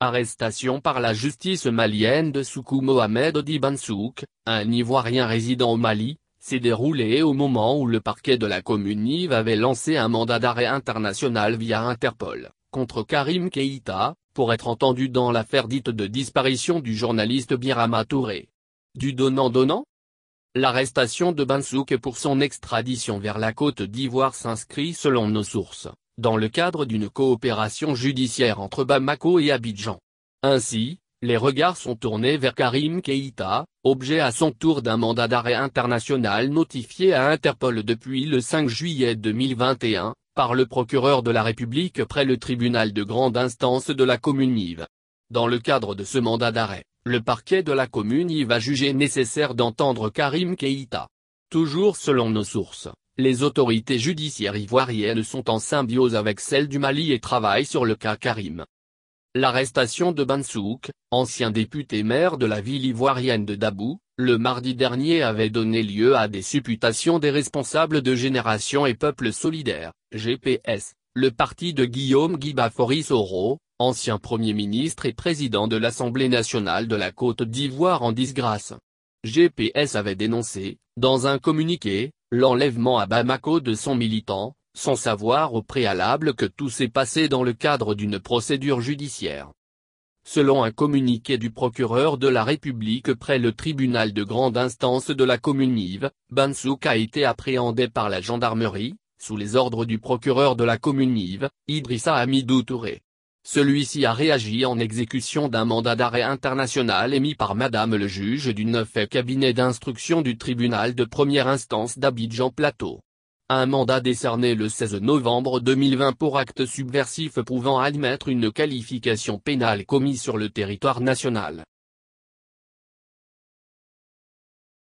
Arrestation par la justice malienne de Soukou Mohamed Odi Bansouk, un Ivoirien résident au Mali, s'est déroulée au moment où le parquet de la commune Nive avait lancé un mandat d'arrêt international via Interpol, contre Karim Keïta, pour être entendu dans l'affaire dite de disparition du journaliste Birama Touré. Du donnant-donnant L'arrestation de Bansouk pour son extradition vers la Côte d'Ivoire s'inscrit selon nos sources, dans le cadre d'une coopération judiciaire entre Bamako et Abidjan. Ainsi, les regards sont tournés vers Karim Keïta, objet à son tour d'un mandat d'arrêt international notifié à Interpol depuis le 5 juillet 2021, par le procureur de la République près le tribunal de grande instance de la commune Yves. Dans le cadre de ce mandat d'arrêt, le parquet de la commune Yves a jugé nécessaire d'entendre Karim Keïta. Toujours selon nos sources, les autorités judiciaires ivoiriennes sont en symbiose avec celles du Mali et travaillent sur le cas Karim. L'arrestation de Bansouk, ancien député maire de la ville ivoirienne de Dabou, le mardi dernier avait donné lieu à des supputations des responsables de Génération et Peuple Solidaire, GPS, le parti de Guillaume Guibafori Soro, ancien Premier ministre et président de l'Assemblée nationale de la Côte d'Ivoire en disgrâce. GPS avait dénoncé, dans un communiqué, l'enlèvement à Bamako de son militant, sans savoir au préalable que tout s'est passé dans le cadre d'une procédure judiciaire. Selon un communiqué du procureur de la République près le tribunal de grande instance de la commune Yves, Bansouk a été appréhendé par la gendarmerie, sous les ordres du procureur de la commune Nive, Idrissa Amidou Touré. Celui-ci a réagi en exécution d'un mandat d'arrêt international émis par Madame le juge du 9 et cabinet d'instruction du tribunal de première instance d'Abidjan Plateau. Un mandat décerné le 16 novembre 2020 pour acte subversif pouvant admettre une qualification pénale commis sur le territoire national.